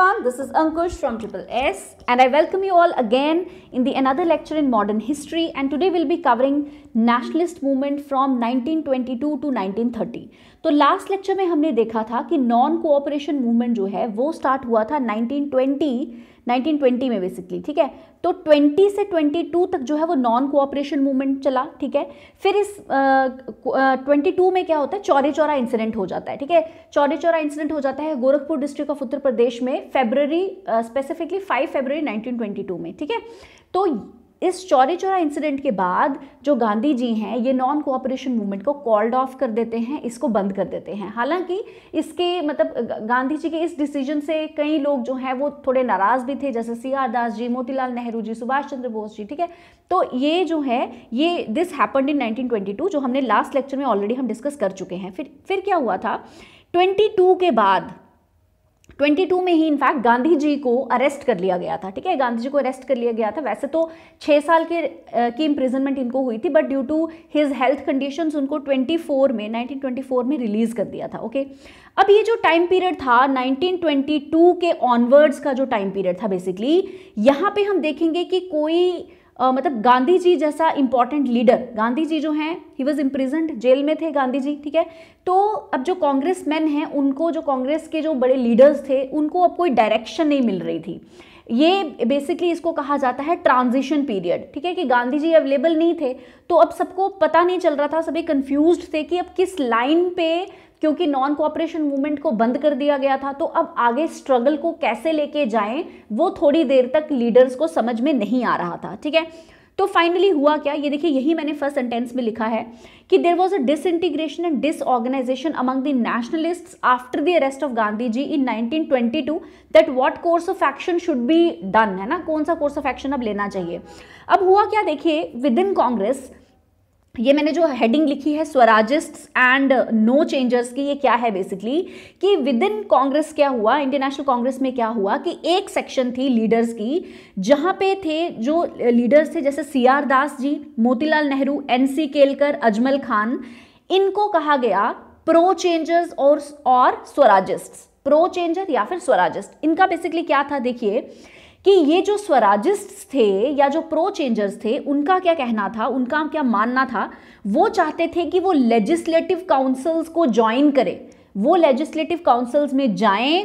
everyone, this is Ankush from Triple S and I welcome you all again in the another lecture in modern history and today we'll be covering nationalist movement from 1922 to 1930. तो last lecture में हमने देखा था कि non cooperation movement जो है वो start हुआ था 1920 1920 में बेसिकली ठीक है तो 20 से 22 तक जो है वो नॉन कोऑपरेशन मूवमेंट चला ठीक है फिर इस ट्वेंटी uh, uh, में क्या होता है चौरे चौरा इंसिडेंट हो जाता है ठीक है चौरे चौरा इंसिडेंट हो जाता है गोरखपुर डिस्ट्रिक्ट ऑफ उत्तर प्रदेश में February specifically five February nineteen में ठीक है तो इस चौरी चौरा इंसिडेंट के बाद जो गांधी जी हैं ये नॉन कोऑपरेशन मूवमेंट को कॉल्ड ऑफ कर देते हैं इसको बंद कर देते हैं हालांकि इसके मतलब गांधी जी के इस डिसीजन से कई लोग जो हैं वो थोड़े नाराज़ भी थे जैसे सी आर दास जी मोतीलाल नेहरू जी सुभाष चंद्र बोस जी ठीक है तो ये जो है ये दिस हैपन्ड इन नाइनटीन जो हमने लास्ट लेक्चर में ऑलरेडी हम डिस्कस कर चुके हैं फिर फिर क्या हुआ था ट्वेंटी के बाद 22 में ही इनफैक्ट गांधी जी को अरेस्ट कर लिया गया था ठीक है गांधी जी को अरेस्ट कर लिया गया था वैसे तो छः साल के की इम्प्रिजनमेंट इनको हुई थी but due to his health conditions उनको 24 में 1924 में रिलीज़ कर दिया था ओके अब ये जो टाइम पीरियड था 1922 के ऑनवर्ड्स का जो टाइम पीरियड था बेसिकली यहाँ पे हम देखेंगे कि कोई मतलब गांधी जी जैसा इंपॉर्टेंट लीडर गांधी जी जो हैं ही वॉज इम्प्रिजेंट जेल में थे गांधी जी ठीक है तो अब जो कांग्रेस मैन हैं उनको जो कांग्रेस के जो बड़े लीडर्स थे उनको अब कोई डायरेक्शन नहीं मिल रही थी ये बेसिकली इसको कहा जाता है ट्रांजिशन पीरियड ठीक है कि गांधी जी अवेलेबल नहीं थे तो अब सबको पता नहीं चल रहा था सभी कन्फ्यूज थे कि अब किस लाइन पे क्योंकि नॉन कॉपरेशन मूवमेंट को बंद कर दिया गया था तो अब आगे स्ट्रगल को कैसे लेके जाएं वो थोड़ी देर तक लीडर्स को समझ में नहीं आ रहा था ठीक है तो फाइनली हुआ क्या ये देखिए यही मैंने फर्स्ट सेंटेंस में लिखा है कि there was a disintegration and disorganisation among the nationalist after the arrest of Gandhi ji in 1922 that what course of action should be done है ना कौन सा कोर्स ऑफ एक्शन अब लेना चाहिए अब हुआ क्या देखिए विद इन कांग्रेस ये मैंने जो हेडिंग लिखी है स्वराजिस्ट एंड नो चेंजर्स की ये क्या है बेसिकली कि विद इन कांग्रेस क्या हुआ इंडियन नेशनल कांग्रेस में क्या हुआ कि एक सेक्शन थी लीडर्स की जहाँ पे थे जो लीडर्स थे जैसे C R Das ji Motilal Nehru N C Kelkar Ajmal Khan इनको कहा गया प्रो चेंजर्स और और स्वराजिस्ट प्रो चेंजर या फिर स्वराजिस्ट इनका बेसिकली क्या था देखिए कि ये जो स्वराजिस्ट थे या जो प्रो चेंजर्स थे उनका क्या कहना था उनका क्या मानना था वो चाहते थे कि वो लेजिस्लेटिव काउंसिल्स को ज्वाइन करें वो लेजिस्लेटिव काउंसिल्स में जाएं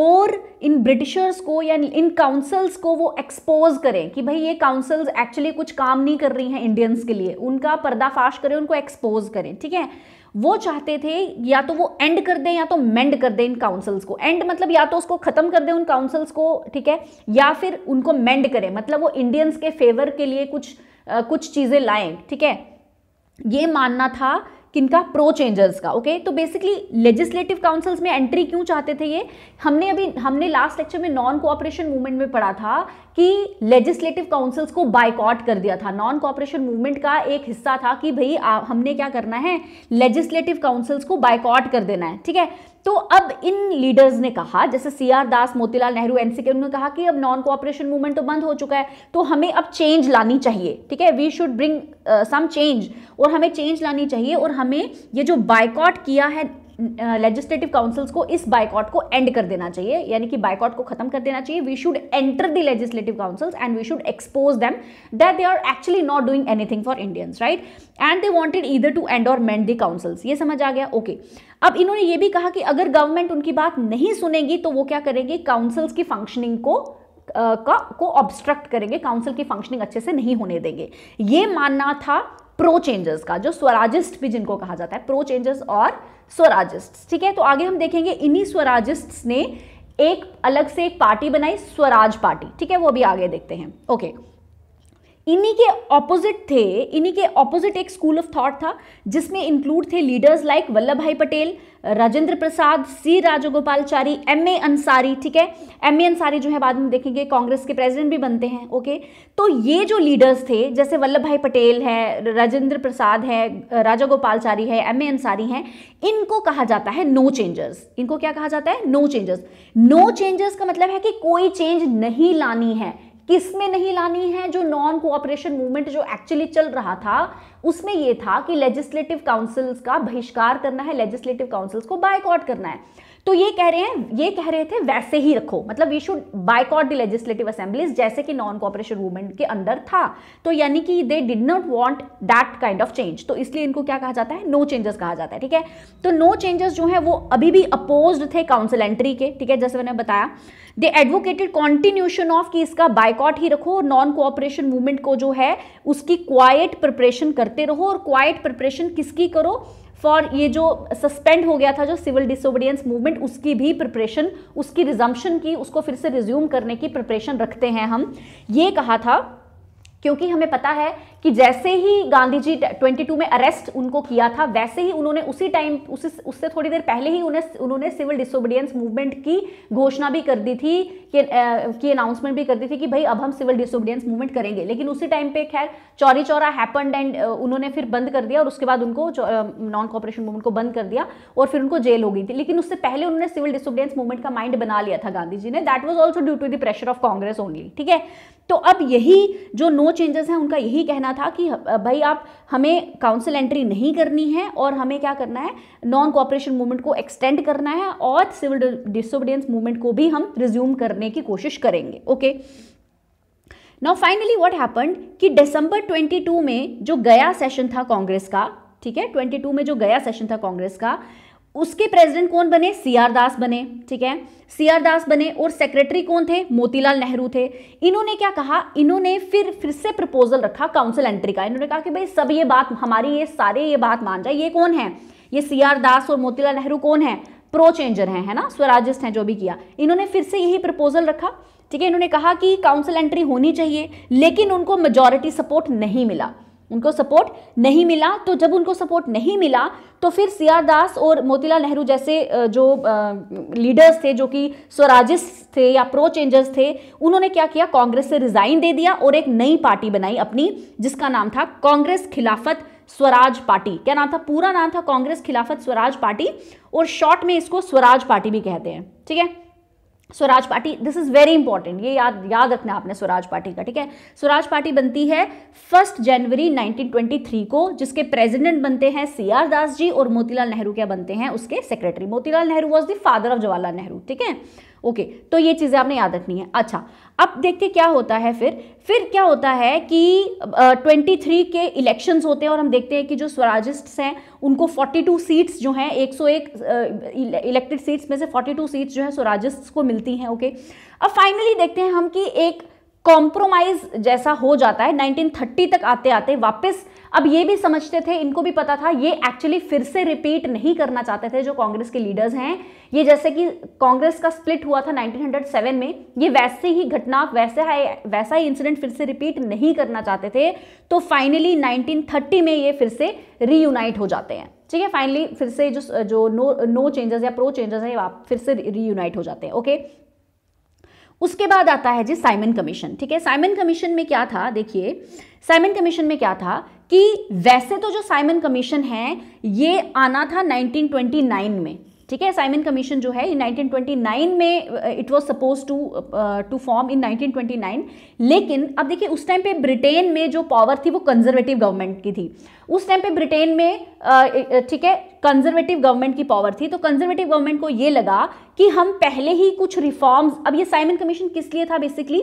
और इन ब्रिटिशर्स को या इन काउंसिल्स को वो एक्सपोज करें कि भाई ये काउंसिल्स एक्चुअली कुछ काम नहीं कर रही हैं इंडियंस के लिए उनका पर्दाफाश करें उनको एक्सपोज करें ठीक है वो चाहते थे या तो वो एंड कर दें या तो मेंड कर दें इन काउंसिल्स को एंड मतलब या तो उसको ख़त्म कर दें उन काउंसिल्स को ठीक है या फिर उनको मेंड करें मतलब वो इंडियंस के फेवर के लिए कुछ आ, कुछ चीज़ें लाएं ठीक है ये मानना था किनका प्रो चेंजर्स का ओके तो बेसिकली लेजिस्लेटिव काउंसिल्स में एंट्री क्यों चाहते थे ये हमने अभी हमने लास्ट लेक्चर में नॉन कोऑपरेशन मूवमेंट में पढ़ा था कि लेजिस्लेटिव काउंसिल्स को बाइकआउट कर दिया था नॉन कोऑपरेशन मूवमेंट का एक हिस्सा था कि भाई हमने क्या करना है लेजिस्लेटिव काउंसिल्स को बाइकआउट कर देना है ठीक है तो अब इन लीडर्स ने कहा जैसे C R Das Motilal Nehru N C के उन्होंने कहा कि अब नॉन कोऑपरेशन मूवमेंट तो बंद हो चुका है तो हमें अब चेंज लानी चाहिए ठीक है we should bring some change और हमें चेंज लानी चाहिए और हमें ये जो बाइकआउट किया है लेजिस्लेटिव काउंसिल्स को इस बाइकॉट को एंड कर देना चाहिए यानी कि बाइकॉट को खत्म कर देना चाहिए we should enter the legislative councils and we should expose them that they are actually not doing anything for Indians right and they wanted either to end or mend the councils ये समझ आ गया okay okay. अब इन्होंने ये भी कहा कि अगर गवर्नमेंट उनकी बात नहीं सुनेगी तो वो क्या करेंगे काउंसिल्स की फंक्शनिंग को का को ऑब्स्ट्रक्ट करेंगे काउंसिल की फंक्शनिंग अच्छे से नहीं होने देंगे ये मानना था प्रो चेंजर्स का जो स्वराजिस्ट भी जिनको कहा जाता है प्रो चेंजर्स और स्वराजिस्ट ठीक है तो आगे हम देखेंगे इन्हीं स्वराजिस्ट ने एक अलग से एक पार्टी बनाई स्वराज पार्टी ठीक है वो भी आगे देखते हैं ओके okay. इन्हीं के ऑपोजिट थे इन्हीं के ऑपोजिट एक स्कूल ऑफ थॉट था जिसमें इंक्लूड थे leaders like Vallabh bhai Patel Rajendra Prasad C Rajagopalachari M A Ansari ठीक है एम ए अंसारी जो है बाद में देखेंगे कांग्रेस के प्रेसिडेंट भी बनते हैं ओके तो ये जो लीडर्स थे जैसे वल्लभ भाई पटेल है राजेंद्र प्रसाद है राजा है एम ए अंसारी हैं इनको कहा जाता है नो चेंजर्स इनको क्या कहा जाता है नो चेंजर्स नो चेंजर्स का मतलब है कि कोई चेंज नहीं लानी है किस में नहीं लानी है जो नॉन कोऑपरेशन मूवमेंट जो एक्चुअली चल रहा था उसमें यह था कि लेजिस्लेटिव काउंसिल्स का बहिष्कार करना है लेजिस्लेटिव काउंसिल्स को बायकॉट करना है तो ये कह रहे हैं ये कह रहे थे वैसे ही रखो मतलब we should boycott the legislative assemblies जैसे कि नॉन कॉपरेशन मूवमेंट के अंदर था तो यानी कि they did not want that kind of change तो इसलिए इनको क्या कहा जाता है नो चेंजेस कहा जाता है ठीक है तो नो चेंजेस जो है वो अभी भी अपोज थे काउंसिल एंट्री के ठीक है जैसे मैंने बताया दे एडवोकेटेड कॉन्टिन्यूशन ऑफ कि इसका बाइकआउट ही रखो नॉन कोऑपरेशन मूवमेंट को जो है उसकी क्वाइट प्रिपरेशन करते रहो और क्वाइट प्रिपरेशन किसकी करो फॉर ये जो सस्पेंड हो गया था जो सिविल डिसोबीडियंस मूवमेंट उसकी भी प्रिपरेशन उसकी रिजम्पशन की उसको फिर से रिज्यूम करने की प्रिपरेशन रखते हैं हम ये कहा था क्योंकि हमें पता है कि जैसे ही गांधी जी 22 में अरेस्ट उनको किया था वैसे ही उन्होंने उसी टाइम उसी उससे थोड़ी देर पहले ही उन्हें उन्होंने सिविल डिसोबिडियंस मूवमेंट की घोषणा भी कर दी थी कि की अनाउंसमेंट भी कर दी थी कि भाई अब हम सिविल डिसोबिडियंस मूवमेंट करेंगे लेकिन उसी टाइम पे खैर चौरी चौरा हैपन्ड एंड उन्होंने फिर बंद कर दिया और उसके बाद उनको नॉन कॉपरेशन मूवमेंट को बंद कर दिया और फिर उनको जेल हो गई थी लेकिन उससे पहले उन्होंने सिविल डिसोबिडियंस मूवमेंट का माइंड बना लिया था गांधी जी ने that was also due to the pressure of Congress only ठीक है तो अब यही जो नो चेंजेस हैं उनका यही कहना था कि भाई आप हमें काउंसिल एंट्री नहीं करनी है और हमें क्या करना है नॉन कॉपरेशन मूवमेंट को एक्सटेंड करना है और सिविल डिसोबिडियंस मूवमेंट को भी हम रिज्यूम करने की कोशिश करेंगे okay now finally what happened कि दिसंबर 22 में जो गया सेशन था कांग्रेस का ठीक है 22 में जो गया सेशन था कांग्रेस का उसके प्रेसिडेंट कौन बने सी आर दास बने ठीक है सी आर दास बने और सेक्रेटरी कौन थे मोतीलाल नेहरू थे इन्होंने क्या कहा इन्होंने फिर फिर से प्रपोजल रखा काउंसिल एंट्री का इन्होंने कहा कि भाई सब ये बात हमारी ये सारे ये बात मान जाए ये कौन है ये सी आर दास और मोतीलाल नेहरू कौन है प्रो चेंजर है, है ना स्वराजिस्ट हैं जो भी किया इन्होंने फिर से यही प्रपोजल रखा ठीक है इन्होंने कहा कि काउंसिल एंट्री होनी चाहिए लेकिन उनको मेजोरिटी सपोर्ट नहीं मिला उनको सपोर्ट नहीं मिला तो जब उनको सपोर्ट नहीं मिला तो फिर सी आर दास और मोतीलाल नेहरू जैसे जो लीडर्स थे जो कि स्वराजिस्ट थे या प्रो चेंजर्स थे उन्होंने क्या किया कांग्रेस से रिजाइन दे दिया और एक नई पार्टी बनाई अपनी जिसका नाम था कांग्रेस खिलाफत स्वराज पार्टी क्या नाम था पूरा नाम था कांग्रेस खिलाफत स्वराज पार्टी और शॉर्ट में इसको स्वराज पार्टी भी कहते हैं ठीक है Swaraj party this is very important ये याद याद रखना आपने स्वराज पार्टी का ठीक है स्वराज पार्टी बनती है फर्स्ट जनवरी 1923 को जिसके प्रेसिडेंट बनते हैं सी आर दास जी और मोतीलाल नेहरू क्या बनते हैं उसके secretary Motilal Nehru was the father of Jawaharlal Nehru ठीक है ओके तो ये चीज़ें आपने याद रखनी है अच्छा अब देखते क्या होता है फिर फिर क्या होता है कि ट्वेंटी uh, थ्री के इलेक्शंस होते हैं और हम देखते हैं कि जो स्वराजिस्ट्स हैं उनको फोर्टी टू सीट्स जो हैं एक सौ एक इलेक्टेड सीट्स में से फोर्टी टू सीट्स जो है स्वराजिस्ट्स को मिलती हैं ओके okay? अब फाइनली देखते हैं हम कि एक कॉम्प्रोमाइज जैसा हो जाता है 1930 तक आते आते वापस अब ये भी समझते थे इनको भी पता था ये एक्चुअली फिर से रिपीट नहीं करना चाहते थे जो कांग्रेस के लीडर्स हैं ये जैसे कि कांग्रेस का स्प्लिट हुआ था 1907 में ये वैसे ही घटना वैसे है वैसा ही इंसिडेंट फिर से रिपीट नहीं करना चाहते थे तो फाइनली 1930 में ये फिर से रीयूनाइट हो जाते हैं ठीक है फाइनली फिर से जो जो नो नो चेंजेस या प्रो चेंजेस है फिर से रीयूनाइट हो जाते हैं ओके उसके बाद आता है जी साइमन कमीशन ठीक है साइमन कमीशन में क्या था देखिए साइमन कमीशन में क्या था कि वैसे तो जो साइमन कमीशन है ये आना था 1929 में ठीक है साइमन कमीशन जो है इन 1929 में it was suppose to to form in 1929 लेकिन अब देखिए उस टाइम पे ब्रिटेन में जो पावर थी वो कंजर्वेटिव गवर्नमेंट की थी उस टाइम पे ब्रिटेन में uh, uh, ठीक है कंजर्वेटिव गवर्नमेंट की पावर थी तो कंजर्वेटिव गवर्नमेंट को ये लगा कि हम पहले ही कुछ रिफॉर्म्स अब ये साइमन कमीशन किस लिए था बेसिकली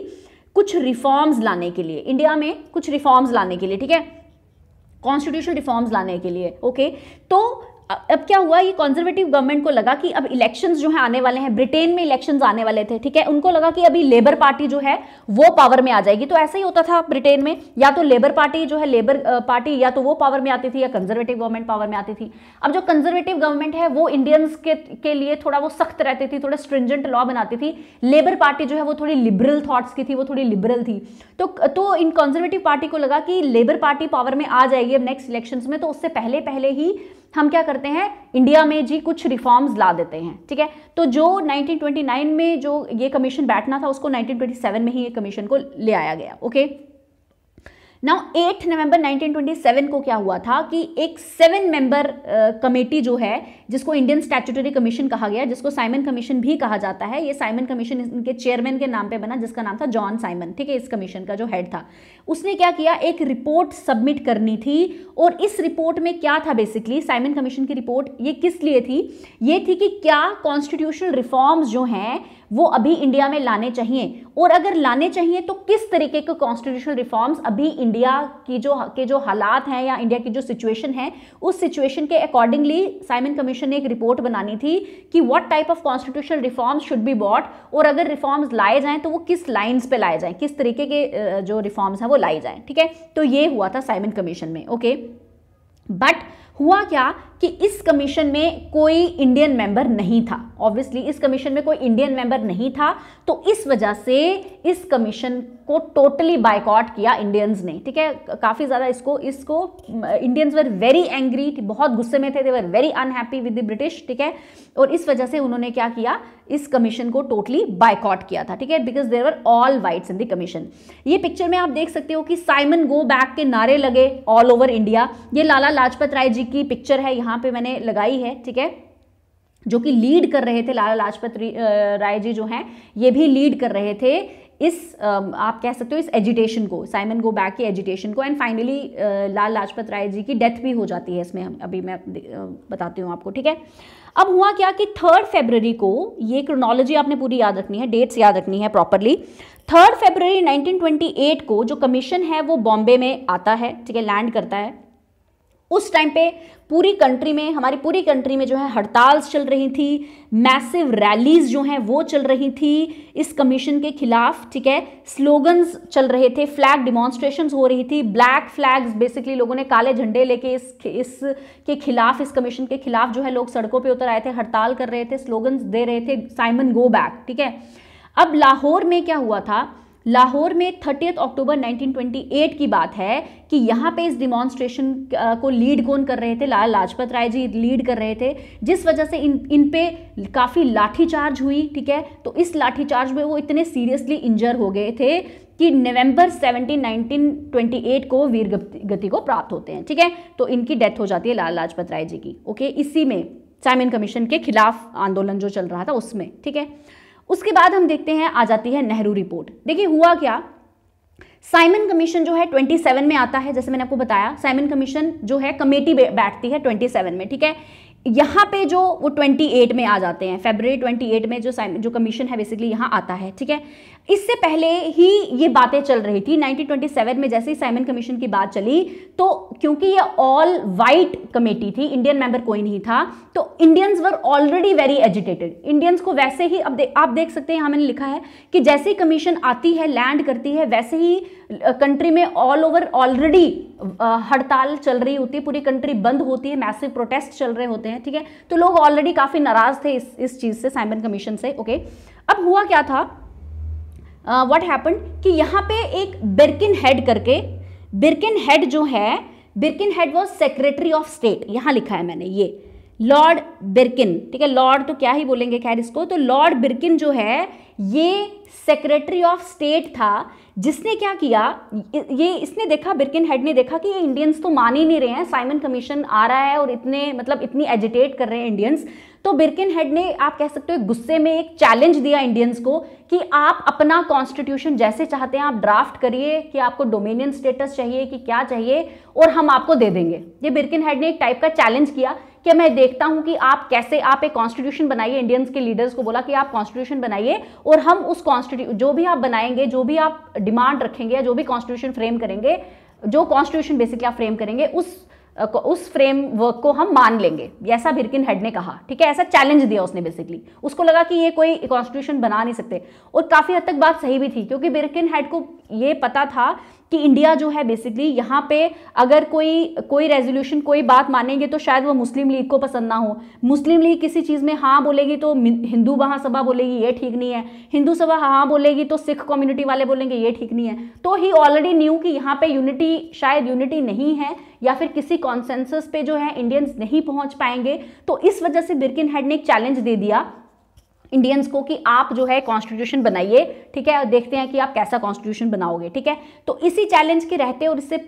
कुछ रिफॉर्म्स लाने के लिए इंडिया में कुछ रिफॉर्म्स लाने के लिए ठीक है कॉन्स्टिट्यूशन रिफॉर्म्स लाने के लिए ओके तो अब क्या हुआ ये कॉन्जर्वेटिव गवर्नमेंट को लगा कि अब इलेक्शंस जो है आने वाले हैं ब्रिटेन में इलेक्शंस आने वाले थे ठीक है उनको लगा कि अभी लेबर पार्टी जो है वो पावर में आ जाएगी तो ऐसा ही होता था ब्रिटेन में या तो लेबर पार्टी जो है लेबर पार्टी या तो वो पावर में आती थी या कंजर्वेटिव गवर्नमेंट पावर में आती थी अब जो कंजर्वेटिव गवर्नमेंट है वो इंडियंस के के लिए थोड़ा वो सख्त रहती थी थोड़ा स्ट्रिंजेंट लॉ बनाती थी लेबर पार्टी जो है वो थोड़ी लिबरल थाट्स की थी वो थोड़ी लिबरल थी तो तो इन कंजर्वेटिव पार्टी को लगा कि लेबर पार्टी पावर में आ जाएगी अब नेक्स्ट इलेक्शन में तो उससे पहले पहले ही हम क्या करते हैं इंडिया में जी कुछ रिफॉर्म्स ला देते हैं ठीक है तो जो 1929 में जो ये कमीशन बैठना था उसको 1927 में ही ये कमीशन को ले आया गया ओके नाउ 8 नवंबर 1927 को क्या हुआ था कि एक सेवन मेंबर कमेटी जो है जिसको इंडियन स्टैट्यूटरी कमीशन कहा गया जिसको साइमन कमीशन भी कहा जाता है ये साइमन कमीशन इनके चेयरमैन के नाम पे बना जिसका नाम था जॉन साइमन ठीक है इस कमीशन का जो हेड था उसने क्या किया एक रिपोर्ट सबमिट करनी थी और इस रिपोर्ट में क्या था बेसिकली साइमन कमीशन की रिपोर्ट ये किस लिए थी ये थी कि क्या कॉन्स्टिट्यूशनल रिफॉर्म्स जो हैं वो अभी इंडिया में लाने चाहिए और अगर लाने चाहिए तो किस तरीके के कॉन्स्टिट्यूशनल रिफॉर्म्स अभी इंडिया की जो के जो हालात हैं या इंडिया की जो सिचुएशन है उस सिचुएशन के अकॉर्डिंगली साइमन कमीशन ने एक रिपोर्ट बनानी थी कि what type of constitutional reforms should be bought और अगर रिफॉर्म्स लाए जाएँ तो वो किस लाइन्स पर लाए जाएँ किस तरीके के जो रिफॉर्म्स हैं वो लाई जाए ठीक है तो ये हुआ था साइमन कमीशन में ओके बट हुआ क्या कि इस कमीशन में कोई इंडियन मेंबर नहीं था ऑब्वियसली इस कमीशन में कोई इंडियन मेंबर नहीं था तो इस वजह से इस कमीशन को टोटली बाइकआउट किया इंडियंस ने ठीक है काफ़ी ज़्यादा इसको इसको इंडियंस वर वेरी एंग्री बहुत गुस्से में थे they were very unhappy with the British ठीक है और इस वजह से उन्होंने क्या किया इस कमीशन को टोटली बाइकआउट किया था ठीक है because there were all whites in the commission ये पिक्चर में आप देख सकते हो कि साइमन गो बैक के नारे लगे ऑल ओवर इंडिया ये लाला लाजपत राय जी की पिक्चर है यहाँ यहाँ पे मैंने लगाई है ठीक है जो कि लीड कर रहे थे लाला लाजपत राय जी जो हैं ये भी लीड कर रहे थे इस आप कह सकते हो इस एजिटेशन को साइमन गो बैक की एजिटेशन को एंड फाइनली लाल लाजपत राय जी की डेथ भी हो जाती है इसमें हम अभी मैं बताती हूँ आपको ठीक है अब हुआ क्या कि थर्ड फेबररी को ये क्रोनोलॉजी आपने पूरी याद रखनी है डेट्स याद रखनी है प्रॉपरली थर्ड फेबररी 1928 को जो कमीशन है वो बॉम्बे में आता है ठीक है लैंड करता है उस टाइम पे पूरी कंट्री में हमारी पूरी कंट्री में जो है हड़ताल्स चल रही थी मैसिव रैलीज जो हैं वो चल रही थी इस कमीशन के खिलाफ ठीक है स्लोगन्स चल रहे थे फ्लैग डिमॉन्स्ट्रेशन हो रही थी ब्लैक फ्लैग्स बेसिकली लोगों ने काले झंडे लेके इस इस के खिलाफ इस कमीशन के खिलाफ जो है लोग सड़कों पर उतर आए थे हड़ताल कर रहे थे स्लोगन्स दे रहे थे साइमन गो बैक ठीक है अब लाहौर में क्या हुआ था लाहौर में थर्टी अक्टूबर 1928 की बात है कि यहाँ पे इस डिमॉन्स्ट्रेशन को लीड कौन कर रहे थे लाल लाजपत राय जी लीड कर रहे थे जिस वजह से इन इन पे काफ़ी लाठीचार्ज हुई ठीक है तो इस लाठीचार्ज में वो इतने सीरियसली इंजर हो गए थे कि नवंबर 17 1928 को वीर गति को प्राप्त होते हैं ठीक है तो इनकी डेथ हो जाती है लाल लाजपत राय जी की ओके इसी में साइमिन कमीशन के खिलाफ आंदोलन जो चल रहा था उसमें ठीक है उसके बाद हम देखते हैं आ जाती है नेहरू रिपोर्ट देखिए हुआ क्या साइमन कमीशन जो है 27 में आता है जैसे मैंने आपको बताया साइमन कमीशन जो है कमेटी बैठती है 27 में ठीक है यहाँ पे जो वो 28 में आ जाते हैं फेबररी 28 में जो जो कमीशन है बेसिकली यहाँ आता है ठीक है इससे पहले ही ये बातें चल रही थी 1927 में जैसे ही साइमन कमीशन की बात चली तो क्योंकि ये ऑल वाइट कमेटी थी इंडियन मेंबर कोई नहीं था तो Indians were already very agitated Indians को वैसे ही अब दे, आप देख सकते हैं यहाँ मैंने लिखा है कि जैसे ही कमीशन आती है लैंड करती है वैसे ही कंट्री में ऑल ओवर ऑलरेडी हड़ताल चल रही होती है पूरी कंट्री बंद होती है मैसिव प्रोटेस्ट चल रहे होते हैं होते हैं ठीक है तो लोग ऑलरेडी काफ़ी नाराज़ थे इस इस चीज़ से साइमन कमीशन से ओके अब हुआ क्या था वट uh, हैपन कि यहाँ पे एक बिरकिन हेड करके बिरकिन हेड जो है Birkenhead was secretary of state यहाँ लिखा है मैंने ये लॉर्ड बिरकिन ठीक है लॉर्ड तो क्या ही बोलेंगे खैर इसको तो लॉर्ड बिरकिन जो है ये सेक्रेटरी ऑफ स्टेट था जिसने क्या किया ये इसने देखा बिरकिन हेड ने देखा कि ये इंडियंस तो मान ही नहीं रहे हैं साइमन कमीशन आ रहा है और इतने मतलब इतनी एजिटेट कर रहे हैं इंडियंस तो बिरकिन हेड ने आप कह सकते हो गुस्से में एक चैलेंज दिया इंडियंस को कि आप अपना कॉन्स्टिट्यूशन जैसे चाहते हैं आप ड्राफ्ट करिए कि आपको डोमिनियन स्टेटस चाहिए कि क्या चाहिए और हम आपको दे देंगे ये बिरकिन हेड ने एक टाइप का चैलेंज किया कि मैं देखता हूं कि आप कैसे आप एक कॉन्स्टिट्यूशन बनाइए इंडियंस के लीडर्स को बोला कि आप कॉन्स्टिट्यूशन बनाइए और हम उस कॉन्स्टिट्यू जो भी आप बनाएंगे जो भी आप डिमांड रखेंगे जो भी कॉन्स्टिट्यूशन फ्रेम करेंगे जो कॉन्स्टिट्यूशन बेसिकली आप फ्रेम करेंगे उस उस फ्रेमवर्क को हम मान लेंगे ऐसा बिरकिन हेड ने कहा ठीक है ऐसा चैलेंज दिया उसने बेसिकली उसको लगा कि ये कोई कॉन्स्टिट्यूशन बना नहीं सकते और काफ़ी हद तक बात सही भी थी क्योंकि बिरकिन हेड को ये पता था कि इंडिया जो है बेसिकली यहाँ पे अगर कोई कोई रेजोल्यूशन कोई बात मानेंगे तो शायद वो मुस्लिम लीग को पसंद ना हो मुस्लिम लीग किसी चीज़ में हाँ बोलेगी तो हिंदू महासभा बोलेगी ये ठीक नहीं है हिंदू सभा हाँ बोलेगी तो सिख कम्युनिटी वाले बोलेंगे ये ठीक नहीं है तो ही ऑलरेडी न्यू कि यहाँ पे यूनिटी शायद यूनिटी नहीं है या फिर किसी कॉन्सेंसस पे जो है इंडियंस नहीं पहुंच पाएंगे तो इस वजह से बिरकिन हेड ने एक चैलेंज दे दिया इंडियंस को कि आप जो है कॉन्स्टिट्यूशन बनाइए ठीक है और देखते हैं कि आप कैसा कॉन्स्टिट्यूशन बनाओगे ठीक है तो इसी चैलेंज के रहते और इससे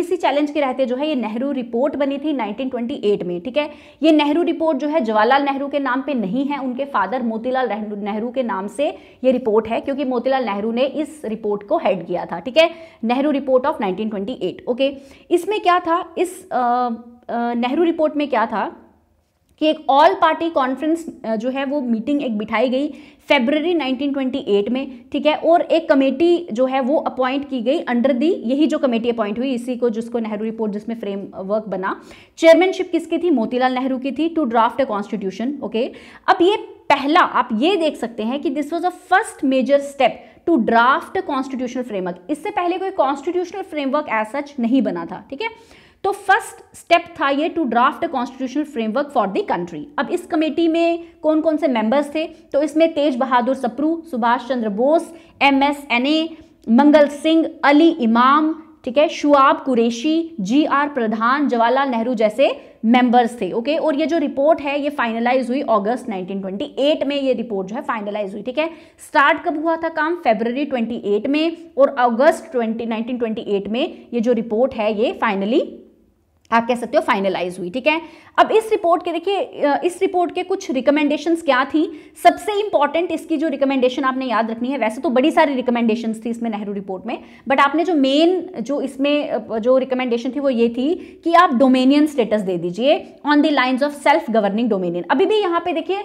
इसी चैलेंज के रहते जो है ये नेहरू रिपोर्ट बनी थी 1928 में ठीक है ये नेहरू रिपोर्ट जो है जवाहरलाल नेहरू के नाम पे नहीं है उनके फादर मोतीलाल नेहरू के नाम से ये रिपोर्ट है क्योंकि मोतीलाल नेहरू ने इस रिपोर्ट को हेड किया था ठीक है नेहरू रिपोर्ट ऑफ 1928 ओके इसमें क्या था इस नेहरू रिपोर्ट में क्या था कि एक ऑल पार्टी कॉन्फ्रेंस जो है वो मीटिंग एक बिठाई गई फेबररी 1928 में ठीक है और एक कमेटी जो है वो अपॉइंट की गई अंडर दी यही जो कमेटी अपॉइंट हुई इसी को जिसको नेहरू रिपोर्ट जिसमें फ्रेम वर्क बना चेयरमैनशिप किसकी थी मोतीलाल नेहरू की थी to draft a constitution okay अब ये पहला आप ये देख सकते हैं कि this was a first major step to draft constitutional framework इससे पहले कोई कॉन्स्टिट्यूशनल फ्रेमवर्क एज सच नहीं बना था ठीक है तो फर्स्ट स्टेप था ये to draft constitutional framework for the country अब इस कमेटी में कौन कौन से मेंबर्स थे तो इसमें Tej Bahadur Sapru Subhash Chandra Bose M S Aney Mangal Singh Ali Imam ठीक है शुआब कुरेशी जी आर प्रधान जवाहरलाल नेहरू जैसे मेंबर्स थे ओके और ये जो रिपोर्ट है ये फाइनलाइज हुई अगस्त 1928 में ये रिपोर्ट जो है फाइनलाइज हुई ठीक है स्टार्ट कब हुआ था काम फेबररी 28 में और अगस्त 20 1928 में ये जो रिपोर्ट है ये फाइनली आप कह सकते हो फाइनलाइज हुई ठीक है अब इस रिपोर्ट के देखिए इस रिपोर्ट के कुछ रिकमेंडेशंस क्या थी सबसे इंपॉर्टेंट इसकी जो रिकमेंडेशन आपने याद रखनी है वैसे तो बड़ी सारी रिकमेंडेशंस थी इसमें नेहरू रिपोर्ट में बट आपने जो मेन जो इसमें जो रिकमेंडेशन थी वो ये थी कि आप डोमेनियन स्टेटस दे दीजिए on the lines of self governing dominion अभी भी यहाँ पे देखिए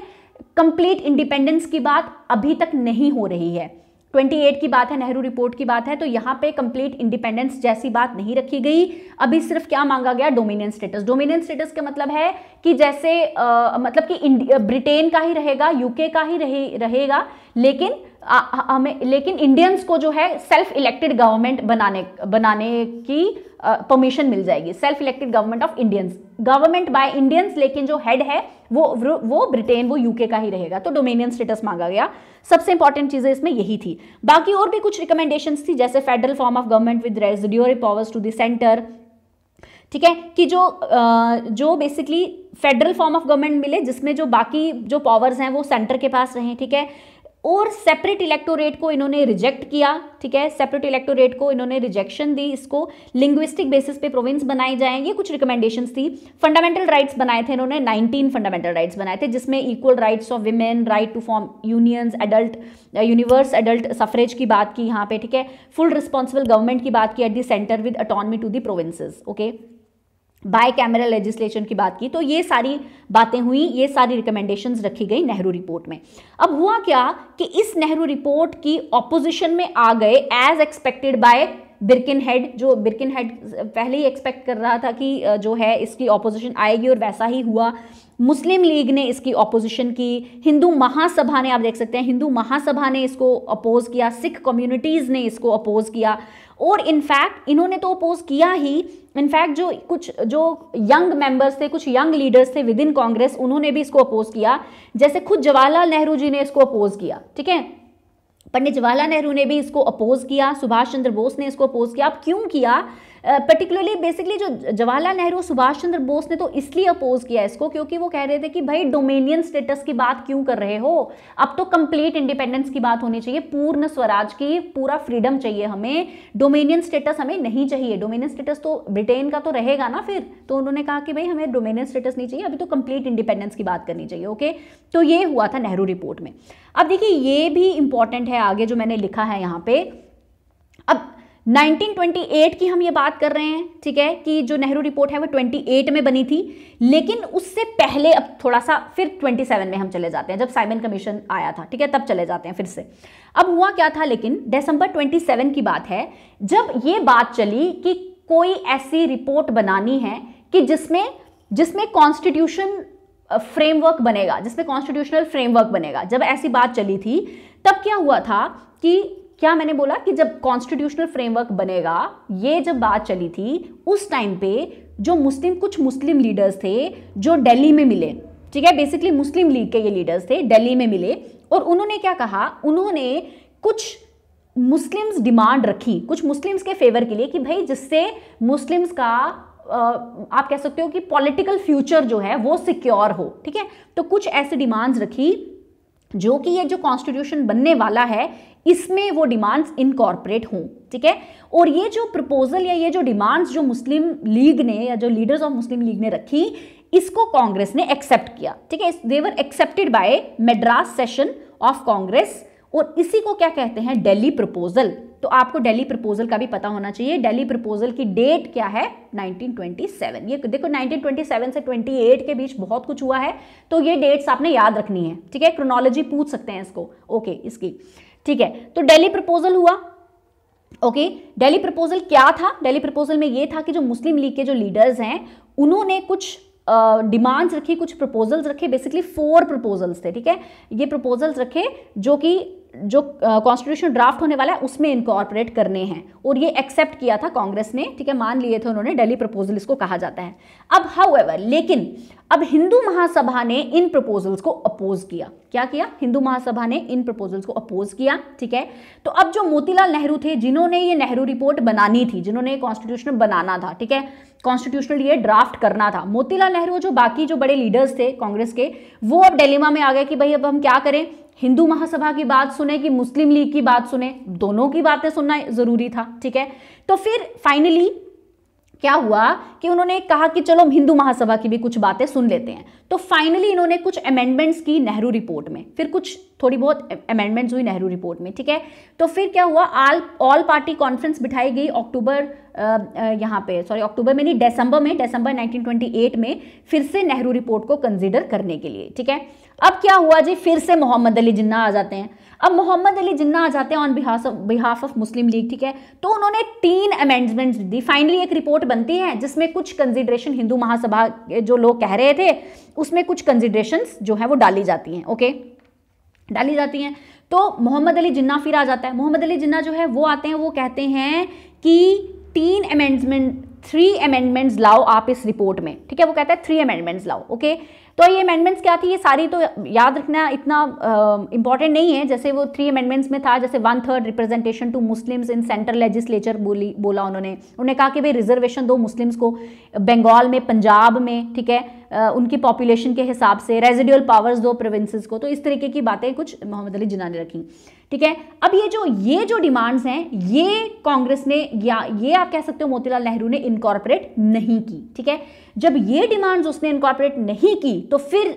कंप्लीट इंडिपेंडेंस की बात अभी तक नहीं हो रही है 28 की बात है नेहरू रिपोर्ट की बात है तो यहाँ पे कंप्लीट इंडिपेंडेंस जैसी बात नहीं रखी गई अभी सिर्फ क्या मांगा गया डोमिनियन स्टेटस डोमिनियन स्टेटस का मतलब है कि जैसे आ, मतलब कि ब्रिटेन का ही रहेगा यूके का ही रहे, रहेगा लेकिन हमें लेकिन इंडियंस को जो है सेल्फ इलेक्टेड गवर्नमेंट बनाने बनाने की परमिशन मिल जाएगी self elected government of Indians government by Indians लेकिन जो हेड है वो वो ब्रिटेन वो यूके का ही रहेगा तो डोमिनियन स्टेटस मांगा गया सबसे इंपॉर्टेंट चीज़ें इसमें यही थी बाकी और भी कुछ रिकमेंडेशंस थी जैसे federal form of government with residuary powers to the centre ठीक है कि जो जो basically federal form of government मिले जिसमें जो बाकी जो पावर्स हैं वो सेंटर के पास रहें ठीक है और सेपरेट इलेक्टोरेट को इन्होंने रिजेक्ट किया ठीक है सेपरेट इलेक्टोरेट को इन्होंने रिजेक्शन दी इसको लिंग्विस्टिक बेसिस पे प्रोविंस बनाए जाएं ये कुछ रिकमेंडेशंस थी फंडामेंटल राइट्स बनाए थे इन्होंने 19 फंडामेंटल राइट्स बनाए थे जिसमें equal rights of women right to form unions adult universe adult suffrage की बात की यहाँ पे ठीक है फुल रिस्पॉन्सिबल गवर्नमेंट की बात की at the centre with autonomy to the provinces okay bicameral legislation की बात की तो ये सारी बातें हुई ये सारी रिकमेंडेशंस रखी गई नेहरू रिपोर्ट में अब हुआ क्या कि इस नेहरू रिपोर्ट की ऑपोजिशन में आ गए as expected by Birkenhead जो बिरकिन हेड पहले ही एक्सपेक्ट कर रहा था कि जो है इसकी ऑपोजिशन आएगी और वैसा ही हुआ मुस्लिम लीग ने इसकी ऑपोजिशन की हिंदू महासभा ने आप देख सकते हैं हिंदू महासभा ने इसको अपोज किया सिख कम्युनिटीज़ ने इसको अपोज किया और इनफैक्ट इन्होंने तो अपोज किया ही इनफैक्ट जो कुछ जो यंग मेंबर्स थे कुछ यंग लीडर्स थे विद इन कांग्रेस उन्होंने भी इसको अपोज किया जैसे खुद जवाहरलाल नेहरू जी ने इसको अपोज किया ठीक है पंडित जवाहरलाल नेहरू ने भी इसको अपोज किया सुभाष चंद्र बोस ने इसको अपोज किया अब क्यों किया पर्टिकुलरली बेसिकली जो जवाहरलाल नेहरू सुभाष चंद्र बोस ने तो इसलिए अपोज किया इसको क्योंकि वो कह रहे थे कि भाई डोमेनियन स्टेटस की बात क्यों कर रहे हो अब तो कंप्लीट इंडिपेंडेंस की बात होनी चाहिए पूर्ण स्वराज की पूरा फ्रीडम चाहिए हमें डोमेनियन स्टेटस हमें नहीं चाहिए डोमेनियन स्टेटस तो ब्रिटेन का तो रहेगा ना फिर तो उन्होंने कहा कि भाई हमें डोमेनियन स्टेटस नहीं चाहिए अभी तो कंप्लीट इंडिपेंडेंस की बात करनी चाहिए ओके तो ये हुआ था नेहरू रिपोर्ट में अब देखिए ये भी इंपॉर्टेंट है आगे जो मैंने लिखा है यहाँ पे अब 1928 की हम ये बात कर रहे हैं ठीक है कि जो नेहरू रिपोर्ट है वो 28 में बनी थी लेकिन उससे पहले अब थोड़ा सा फिर 27 में हम चले जाते हैं जब साइमन कमीशन आया था ठीक है तब चले जाते हैं फिर से अब हुआ क्या था लेकिन दिसंबर 27 की बात है जब ये बात चली कि कोई ऐसी रिपोर्ट बनानी है कि जिसमें जिसमें कॉन्स्टिट्यूशन फ्रेमवर्क बनेगा जिसमें कॉन्स्टिट्यूशनल फ्रेमवर्क बनेगा जब ऐसी बात चली थी तब क्या हुआ था कि क्या मैंने बोला कि जब कॉन्स्टिट्यूशनल फ्रेमवर्क बनेगा ये जब बात चली थी उस टाइम पे जो मुस्लिम कुछ मुस्लिम लीडर्स थे जो दिल्ली में मिले ठीक है बेसिकली मुस्लिम लीग के ये लीडर्स थे दिल्ली में मिले और उन्होंने क्या कहा उन्होंने कुछ मुस्लिम्स डिमांड रखी कुछ मुस्लिम्स के फेवर के लिए कि भाई जिससे मुस्लिम्स का आप कह सकते हो कि पॉलिटिकल फ्यूचर जो है वो सिक्योर हो ठीक है तो कुछ ऐसे डिमांड्स रखी जो कि ये जो कॉन्स्टिट्यूशन बनने वाला है इसमें वो डिमांड्स इनकॉर्पोरेट हों ठीक है और ये जो प्रपोजल या ये जो डिमांड्स जो मुस्लिम लीग ने या जो लीडर्स ऑफ मुस्लिम लीग ने रखी इसको कांग्रेस ने एक्सेप्ट किया ठीक है they were accepted by Madras session of Congress और इसी को क्या कहते हैं दिल्ली प्रपोजल तो आपको दिल्ली प्रपोजल का भी पता होना चाहिए दिल्ली प्रपोजल की डेट क्या है 1927 ये देखो 1927 से 28 के बीच बहुत कुछ हुआ है तो ये डेट्स आपने याद रखनी है ठीक है क्रोनोलॉजी पूछ सकते हैं इसको ओके इसकी ठीक है तो डेली प्रपोजल हुआ ओके डेली प्रपोजल क्या था डेली प्रपोजल में ये था कि जो मुस्लिम लीग के जो लीडर्स हैं उन्होंने कुछ डिमांड्स uh, रखी कुछ प्रपोजल्स रखे बेसिकली फोर प्रपोजल्स थे ठीक है ये प्रपोजल्स रखे जो कि जो कॉन्स्टिट्यूशन ड्राफ्ट होने वाला है उसमें इनकॉर्पोरेट करने हैं और ये एक्सेप्ट किया था कांग्रेस ने ठीक है मान लिए थे उन्होंने डेली प्रपोजल इसको कहा जाता है अब हाउ लेकिन अब हिंदू महासभा ने इन प्रपोजल्स को अपोज किया क्या किया हिंदू महासभा ने इन प्रपोजल्स को अपोज किया ठीक है तो अब जो मोतीलाल नेहरू थे जिन्होंने ये नेहरू रिपोर्ट बनानी थी जिन्होंने कॉन्स्टिट्यूशन बनाना था ठीक है कॉन्स्टिट्यूशनल ये ड्राफ्ट करना था मोतीलाल नेहरू जो बाकी जो बड़े लीडर्स थे कांग्रेस के वो अब डेलीमा में आ गए कि भाई अब हम क्या करें हिंदू महासभा की बात सुने कि मुस्लिम लीग की बात सुने दोनों की बातें सुनना जरूरी था ठीक है तो फिर फाइनली क्या हुआ कि उन्होंने कहा कि चलो हम हिंदू महासभा की भी कुछ बातें सुन लेते हैं तो फाइनली इन्होंने कुछ अमेंडमेंट्स की नेहरू रिपोर्ट में फिर कुछ थोड़ी बहुत अमेंडमेंट्स हुई नेहरू रिपोर्ट में ठीक है तो फिर क्या हुआ आल ऑल पार्टी कॉन्फ्रेंस बिठाई गई अक्टूबर यहाँ पे सॉरी अक्टूबर में नहीं दिसंबर में दिसंबर 1928 में फिर से नेहरू रिपोर्ट को कंसिडर करने के लिए ठीक है अब क्या हुआ जी फिर से मोहम्मद अली जिन्ना आ जाते हैं अब मोहम्मद अली जिन्ना आ जाते हैं on behalf of Muslim League ठीक है तो उन्होंने तीन अमेंडमेंट्स दी फाइनली एक रिपोर्ट बनती है जिसमें कुछ कंसिडरेशन हिंदू महासभा जो लोग कह रहे थे उसमें कुछ कंसिडरेशन जो है वो डाली जाती हैं ओके डाली जाती हैं तो मोहम्मद अली जिन्ना फिर आ जाता है मोहम्मद अली जिन्ना जो है वो आते हैं वो कहते हैं कि तीन अमेंडमेंट थ्री अमेंडमेंट्स लाओ आप इस रिपोर्ट में ठीक है वो कहता है थ्री अमेंडमेंट्स लाओ ओके तो ये अमेंडमेंट्स क्या थी ये सारी तो याद रखना इतना इंपॉर्टेंट नहीं है जैसे वो थ्री अमेंडमेंट्स में था जैसे one third representation to Muslims in central legislature बोली बोला उन्होंने उन्होंने कहा कि भाई रिजर्वेशन दो मुस्लिम्स को बंगाल में पंजाब में ठीक है Uh, उनकी पॉपुलेशन के हिसाब से रेजिडुअल पावर्स दो प्रोविंसेस को तो इस तरीके की बातें कुछ मोहम्मद अली जिना ने रखी ठीक है अब ये जो ये जो डिमांड्स हैं ये कांग्रेस ने या ये आप कह सकते हो मोतीलाल नेहरू ने इनकॉर्पोरेट नहीं की ठीक है जब ये डिमांड्स उसने इनकॉर्पोरेट नहीं की तो फिर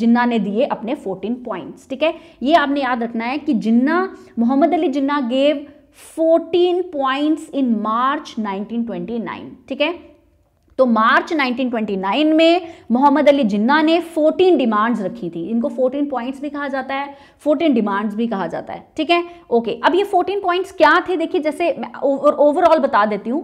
जिन्ना ने दिए अपने 14 पॉइंट्स ठीक है ये आपने याद रखना है कि Jinnah Mohammad Ali Jinnah gave 14 points in March 1929 ठीक है तो मार्च 1929 में मोहम्मद अली जिन्ना ने 14 डिमांड्स रखी थी इनको 14 पॉइंट्स भी कहा जाता है 14 डिमांड्स भी कहा जाता है ठीक है ओके अब ये 14 पॉइंट्स क्या थे देखिए जैसे ओवरऑल बता देती हूँ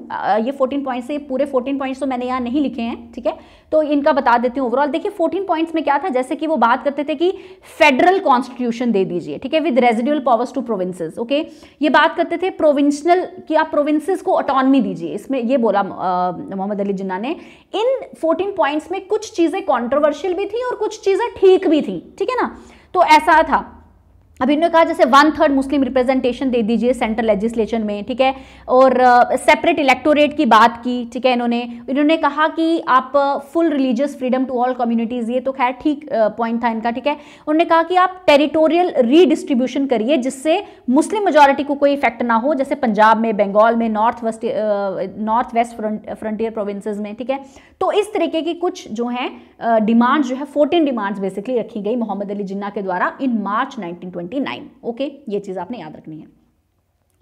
ये 14 पॉइंट्स से पूरे 14 पॉइंट्स तो मैंने यहाँ नहीं लिखे हैं ठीक है तो इनका बता देती हूँ ओवरऑल देखिए फोर्टीन पॉइंट्स में क्या था जैसे कि वो बात करते थे कि फेडरल कॉन्स्टिट्यूशन दे दीजिए ठीक है with residual powers to provinces okay ये बात करते थे प्रोविंशनल कि आप प्रोविंसेस को अटोनमी दीजिए इसमें ये बोला मोहम्मद अली जिन्ना बने इन 14 पॉइंट्स में कुछ चीज़ें कंट्रोवर्शियल भी थी और कुछ चीज़ें ठीक भी थी ठीक है ना तो ऐसा था अब इन्होंने कहा जैसे वन थर्ड मुस्लिम रिप्रेजेंटेशन दे दीजिए सेंट्रल लेजिस्लेशन में ठीक है और सेपरेट uh, इलेक्टोरेट की बात की ठीक है इन्होंने इन्होंने कहा कि आप full religious freedom to all communities ये तो खैर ठीक पॉइंट था इनका ठीक है उन्होंने कहा कि आप टेरिटोरियल रीडिस्ट्रीब्यूशन करिए जिससे मुस्लिम मेजोरिटी को कोई इफेक्ट ना हो जैसे पंजाब में बंगाल में north west north west frontier provinces में ठीक है तो इस तरीके की कुछ जो है डिमांड uh, जो है फोर्टीन डिमांड्स बेसिकली रखी गई मोहम्मद अली जिन्ना के द्वारा in March nineteen twenty nine okay ये चीज़ आपने याद रखनी है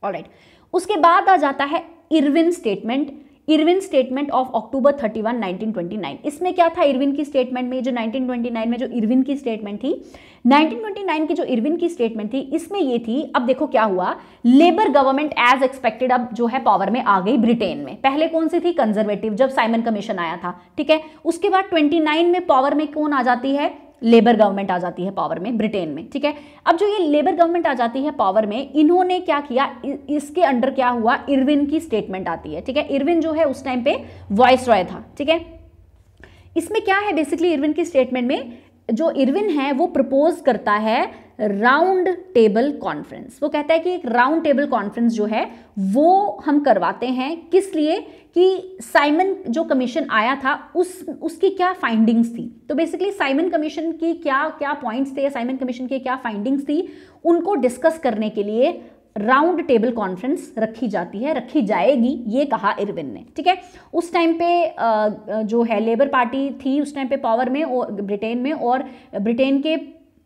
ऑल right. उसके बाद आ जाता है Irwin statement Irwin statement of October 31, 1929 इसमें क्या था इरविन की स्टेटमेंट में जो 1929 में जो इरविन की स्टेटमेंट थी 1929 की जो इरविन की स्टेटमेंट थी इसमें ये थी अब देखो क्या हुआ लेबर गवर्नमेंट एज एक्सपेक्टेड अब जो है पावर में आ गई ब्रिटेन में पहले कौन सी थी कंजर्वेटिव जब साइमन कमीशन आया था ठीक है उसके बाद 29 में पावर में कौन आ जाती है लेबर गवर्नमेंट आ जाती है पावर में ब्रिटेन में ठीक है अब जो ये लेबर गवर्नमेंट आ जाती है पावर में इन्होंने क्या किया इसके अंडर क्या हुआ इरविन की स्टेटमेंट आती है ठीक है इरविन जो है उस टाइम पे वॉइस रॉय था ठीक है इसमें क्या है बेसिकली इरविन की स्टेटमेंट में जो इरविन है वो प्रपोज करता है राउंड टेबल कॉन्फ्रेंस वो कहता है कि एक राउंड टेबल कॉन्फ्रेंस जो है वो हम करवाते हैं किस लिए कि साइमन जो कमीशन आया था उस उसकी क्या फाइंडिंग्स थी तो बेसिकली साइमन कमीशन की क्या क्या पॉइंट्स थे साइमन कमीशन की क्या फाइंडिंग्स थी उनको डिस्कस करने के लिए राउंड टेबल कॉन्फ्रेंस रखी जाती है रखी जाएगी ये कहा इरविन ने ठीक है उस टाइम पे जो है लेबर पार्टी थी उस टाइम पे पावर में और ब्रिटेन में और ब्रिटेन के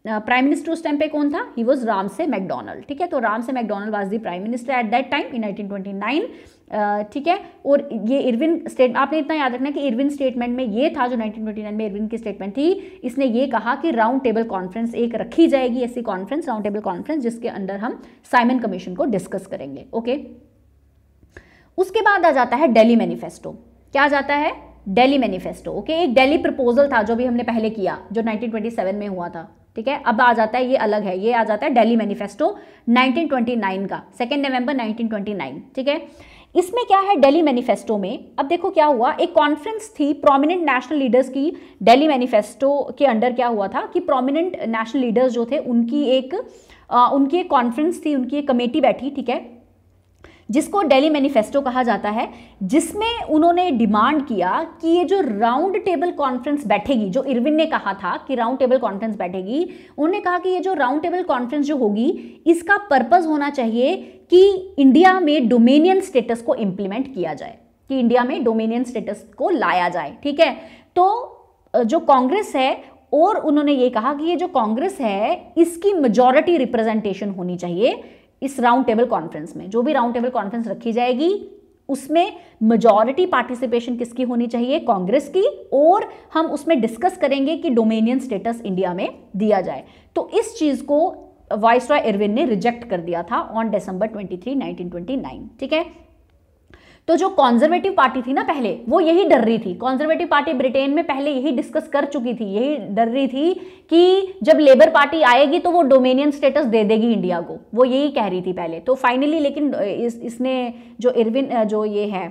प्राइम मिनिस्टर उस टाइम पे कौन था he was Ram Ramsay McDonald ठीक है तो Ramsay MacDonald was the prime minister at that time in 1929 ठीक है और ये इरविन स्टेट आपने इतना याद रखना कि इरविन स्टेटमेंट में ये था जो 1929 में इरविन की स्टेटमेंट थी इसने ये कहा कि राउंड टेबल कॉन्फ्रेंस एक रखी जाएगी ऐसी कॉन्फ्रेंस राउंड टेबल कॉन्फ्रेंस जिसके अंदर हम साइमन कमीशन को डिस्कस करेंगे ओके उसके बाद आ जाता है डेली मैनिफेस्टो क्या जाता है डेली मैनिफेस्टो ओके एक डेली प्रपोजल था जो भी हमने पहले किया जो 1927 में हुआ था ठीक है अब आ जाता है ये अलग है ये आ जाता है डेली मैनिफेस्टो 1929 का सेकेंड नवंबर 1929 ठीक है इसमें क्या है डेली मैनिफेस्टो में अब देखो क्या हुआ एक कॉन्फ्रेंस थी प्रोमिनेंट नेशनल लीडर्स की डेली मैनिफेस्टो के अंडर क्या हुआ था कि प्रोमिनेंट नेशनल लीडर्स जो थे उनकी एक आ, उनकी एक कॉन्फ्रेंस थी उनकी एक कमेटी बैठी ठीक है जिसको डेली मैनिफेस्टो कहा जाता है जिसमें उन्होंने डिमांड किया कि ये जो राउंड टेबल कॉन्फ्रेंस बैठेगी जो इरविन ने कहा था कि राउंड टेबल कॉन्फ्रेंस बैठेगी उन्होंने कहा कि ये जो राउंड टेबल कॉन्फ्रेंस जो होगी इसका पर्पज़ होना चाहिए कि इंडिया में डोमेनियन स्टेटस को इम्प्लीमेंट किया जाए कि इंडिया में डोमेनियन स्टेटस को लाया जाए ठीक है तो जो कांग्रेस है और उन्होंने ये कहा कि ये जो कांग्रेस है इसकी मेजॉरिटी रिप्रेजेंटेशन होनी चाहिए इस राउंड टेबल कॉन्फ्रेंस में जो भी राउंड टेबल कॉन्फ्रेंस रखी जाएगी उसमें मेजॉरिटी पार्टिसिपेशन किसकी होनी चाहिए कांग्रेस की और हम उसमें डिस्कस करेंगे कि डोमेनियन स्टेटस इंडिया में दिया जाए तो इस चीज़ को वाइस रॉय इरविन ने रिजेक्ट कर दिया था ऑन डिसंबर 23, 1929 ठीक है तो जो कॉन्जर्वेटिव पार्टी थी ना पहले वो यही डर रही थी कॉन्जर्वेटिव पार्टी ब्रिटेन में पहले यही डिस्कस कर चुकी थी यही डर रही थी कि जब लेबर पार्टी आएगी तो वो डोमेनियन स्टेटस दे देगी इंडिया को वो यही कह रही थी पहले तो फाइनली लेकिन इस इसने जो इरविन जो ये है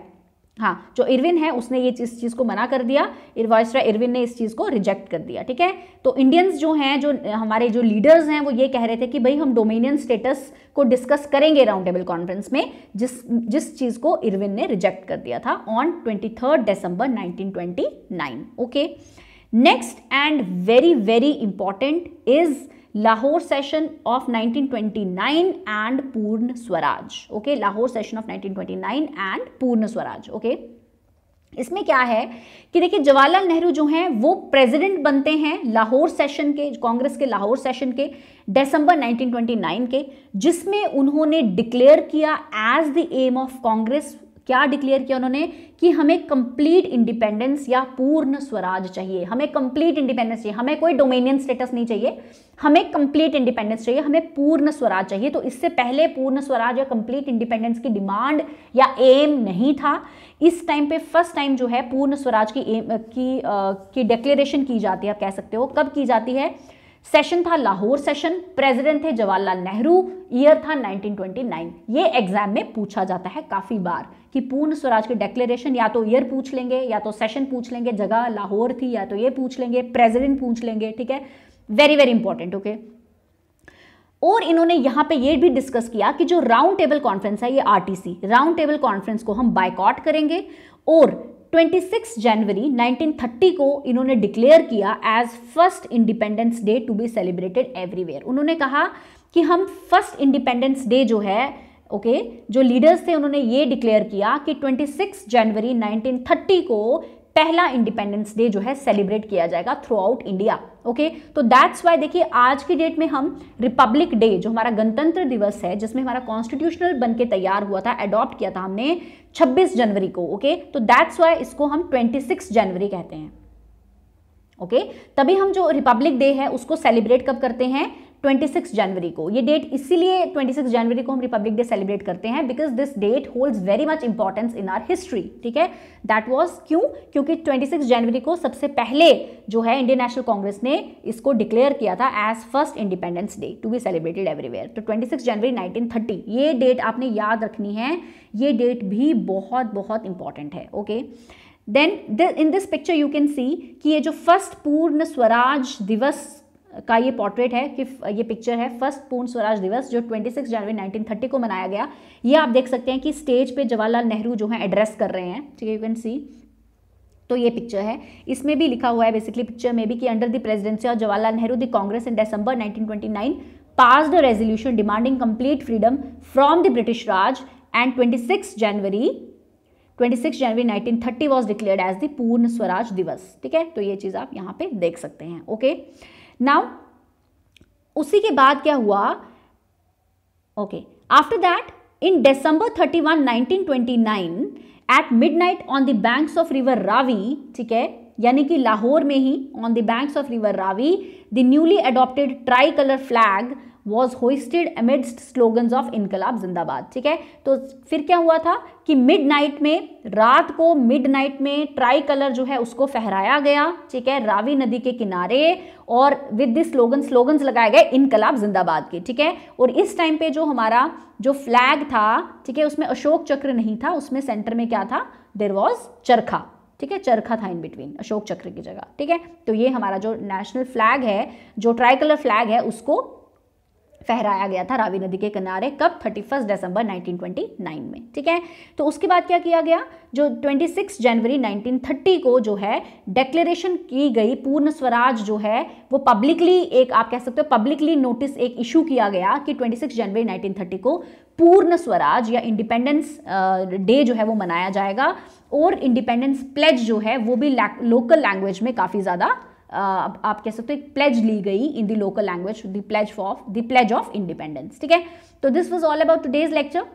हाँ जो इरविन है उसने ये इस चीज़ को मना कर दिया वॉयसरा इरविन ने इस चीज़ को रिजेक्ट कर दिया ठीक है तो इंडियंस जो हैं जो हमारे जो लीडर्स हैं वो ये कह रहे थे कि भाई हम डोमिनियन स्टेटस को डिस्कस करेंगे राउंड टेबल कॉन्फ्रेंस में जिस जिस चीज़ को इरविन ने रिजेक्ट कर दिया था on twenty third December nineteen okay next and very very important is Lahore session of 1929 and Purna Swaraj okay Lahore session of 1929 and Purna Swaraj okay इसमें क्या है कि देखिए जवाहरलाल नेहरू जो हैं वो प्रेसिडेंट बनते हैं लाहौर सेशन के कांग्रेस के लाहौर सेशन के दिसंबर 1929 के जिसमें उन्होंने डिक्लेयर किया as the aim of Congress क्या डिक्लेयर किया उन्होंने कि हमें कंप्लीट इंडिपेंडेंस या पूर्ण स्वराज चाहिए हमें कंप्लीट इंडिपेंडेंस चाहिए हमें कोई डोमेनियन स्टेटस नहीं चाहिए हमें कंप्लीट इंडिपेंडेंस चाहिए हमें पूर्ण स्वराज चाहिए तो इससे पहले पूर्ण स्वराज या कंप्लीट इंडिपेंडेंस की डिमांड या एम नहीं था इस टाइम पे फर्स्ट टाइम जो है पूर्ण स्वराज की एम की डिक्लेरेशन की डिक्लेरेशन की जाती है आप कह सकते हो कब की जाती है सेशन था लाहौर सेशन प्रेसिडेंट थे जवाहरलाल नेहरू ईयर था 1929 ये एग्जाम में पूछा जाता है काफ़ी बार कि पूर्ण स्वराज की डेक्लेरेशन या तो ईयर पूछ लेंगे या तो सेशन पूछ लेंगे जगह लाहौर थी या तो ये पूछ लेंगे प्रेसिडेंट पूछ लेंगे ठीक है वेरी वेरी इंपॉर्टेंट ओके और इन्होंने यहां पे ये भी डिस्कस किया कि जो राउंड टेबल कॉन्फ्रेंस है ये आरटीसी राउंड टेबल कॉन्फ्रेंस को हम बाइकआउट करेंगे और 26 जनवरी 1930 को इन्होंने डिक्लेयर किया as first independence day to be celebrated everywhere उन्होंने कहा कि हम फर्स्ट इंडिपेंडेंस डे जो है ओके okay, जो लीडर्स थे उन्होंने ये डिक्लेयर किया कि 26 जनवरी 1930 को पहला इंडिपेंडेंस डे जो है सेलिब्रेट किया जाएगा थ्रू आउट इंडिया ओके तो दैट्स वाई देखिए आज की डेट में हम रिपब्लिक डे जो हमारा गणतंत्र दिवस है जिसमें हमारा कॉन्स्टिट्यूशनल बन के तैयार हुआ था अडॉप्ट किया था हमने 26 जनवरी को ओके तो दैट्स वाई इसको हम 26 जनवरी कहते हैं ओके तभी हम जो रिपब्लिक डे है उसको सेलिब्रेट कब करते हैं 26 जनवरी को ये डेट इसीलिए 26 जनवरी को हम रिपब्लिक डे सेलिब्रेट करते हैं because this date holds very much importance in our history ठीक है दैट वाज क्यों क्योंकि 26 जनवरी को सबसे पहले जो है इंडियन नेशनल कांग्रेस ने इसको डिक्लेयर किया था as first independence day to be celebrated everywhere तो 26 जनवरी 1930 ये डेट आपने याद रखनी है ये डेट भी बहुत बहुत इंपॉर्टेंट है okay then in this picture you can see कि ये जो फर्स्ट पूर्ण स्वराज दिवस का ये पोर्ट्रेट है कि ये पिक्चर है फर्स्ट पूर्ण स्वराज दिवस जो 26 जनवरी 1930 को मनाया गया ये आप देख सकते हैं कि स्टेज पे जवाहरलाल नेहरू जो है एड्रेस कर रहे हैं ठीक है यू कैन सी तो ये पिक्चर है इसमें भी लिखा हुआ है बेसिकली पिक्चर में भी कि under the presidency of Jawaharlal Nehru the Congress in December nineteen pass the resolution demanding complete freedom from the British Raj and twenty January 26 January 1930 thirty was declare as the Purna Swaraj दिवस ठीक है तो ये चीज़ आप यहाँ पे देख सकते हैं ओके okay? नाउ उसी के बाद क्या हुआ okay after that in December 31 1929 at midnight on the banks of river Ravi ठीक है यानी कि लाहौर में ही on the banks of river Ravi the newly adopted tricolour flag was hoisted amidst slogans of Inquilab Zindabad ठीक है तो फिर क्या हुआ था कि मिड नाइट में रात को मिड नाइट में ट्राई कलर जो है उसको फहराया गया ठीक है रावी नदी के किनारे और विद दिस स्लोगन स्लोगन्स लगाए गए इनकलाब जिंदाबाद के ठीक है और इस टाइम पे जो हमारा जो फ्लैग था ठीक है उसमें अशोक चक्र नहीं था उसमें सेंटर में क्या था देर वॉज चरखा ठीक है चरखा था इन बिटवीन अशोक चक्र की जगह ठीक है तो ये हमारा जो नेशनल फ्लैग है जो ट्राई कलर फ्लैग है उसको फहराया गया था रावी नदी के किनारे कब 31 दिसंबर 1929 में ठीक है तो उसके बाद क्या किया गया जो 26 जनवरी 1930 को जो है डेक्लेरेशन की गई पूर्ण स्वराज जो है वो पब्लिकली एक आप कह सकते हो पब्लिकली नोटिस एक इशू किया गया कि 26 जनवरी 1930 को पूर्ण स्वराज या इंडिपेंडेंस डे जो है वो मनाया जाएगा और इंडिपेंडेंस प्लेज जो है वो भी लोकल लैंग्वेज में काफ़ी ज़्यादा आप कह सकते हो एक प्लेज ली गई in the local language the pledge of the pledge of independence ठीक है तो this was all about today's lecture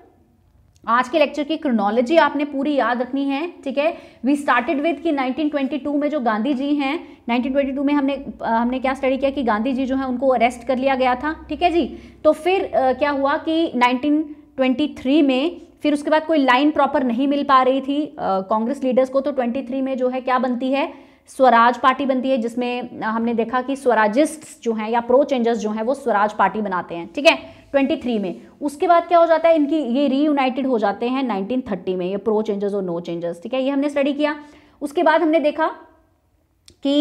आज के लेक्चर की क्रोनोलॉजी आपने पूरी याद रखनी है ठीक है वी स्टार्टेड विद कि 1922 में जो गांधी जी हैं 1922 में हमने हमने क्या स्टडी किया कि गांधी जी जो है उनको अरेस्ट कर लिया गया था ठीक है जी तो फिर आ, क्या हुआ कि 1923 में फिर उसके बाद कोई लाइन प्रॉपर नहीं मिल पा रही थी कांग्रेस लीडर्स को तो ट्वेंटी में जो है क्या बनती है स्वराज पार्टी बनती है जिसमें हमने देखा कि स्वराजिस्ट जो हैं या प्रो चेंजर्स जो हैं वो स्वराज पार्टी बनाते हैं ठीक है 23 में उसके बाद क्या हो जाता है इनकी ये रीयूनाइटेड हो जाते हैं 1930 में ये प्रो चेंजर्स और नो चेंजर्स ठीक है ये हमने स्टडी किया उसके बाद हमने देखा कि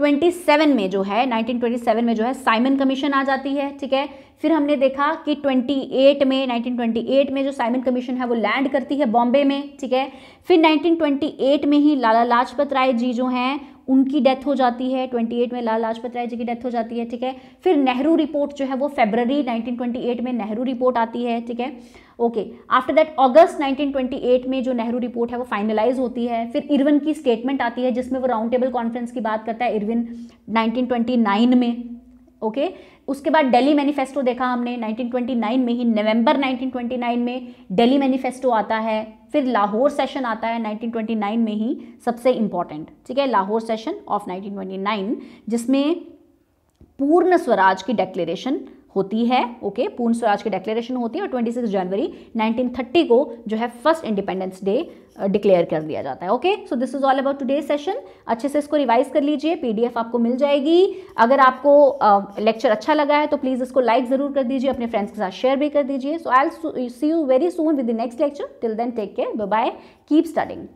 27 में जो है 1927 में जो है साइमन कमीशन आ जाती है ठीक है फिर हमने देखा कि 28 में 1928 में जो साइमन कमीशन है वो लैंड करती है बॉम्बे में ठीक है फिर 1928 में ही लाला लाजपत राय जी जो हैं उनकी डेथ हो जाती है 28 में लाल लाजपत राय जी की डेथ हो जाती है ठीक है फिर नेहरू रिपोर्ट जो है वो फेबररी 1928 में नेहरू रिपोर्ट आती है ठीक है ओके आफ्टर दैट अगस्त 1928 में जो नेहरू रिपोर्ट है वो फाइनलाइज होती है फिर इरविन की स्टेटमेंट आती है जिसमें वो राउंड टेबल कॉन्फ्रेंस की बात करता है इरविन नाइनटीन में ओके okay? उसके बाद दिल्ली मैनिफेस्टो देखा हमने 1929 में ही नवंबर 1929 में दिल्ली मैनिफेस्टो आता है फिर लाहौर सेशन आता है 1929 में ही सबसे इम्पॉर्टेंट ठीक है लाहौर सेशन ऑफ 1929 जिसमें पूर्ण स्वराज की डेक्लेरेशन होती है ओके पूर्ण स्वराज की डिक्लेरेशन होती है और 26 जनवरी 1930 को जो है फर्स्ट इंडिपेंडेंस डे डिक्लेयर कर दिया जाता है okay so this is all about today session अच्छे से इसको रिवाइज कर लीजिए पीडीएफ आपको मिल जाएगी अगर आपको लेक्चर uh, अच्छा लगा है तो प्लीज़ इसको लाइक ज़रूर कर दीजिए अपने फ्रेंड्स के साथ शेयर भी कर दीजिए so I see you very soon with the next lecture till then take care bye keep starting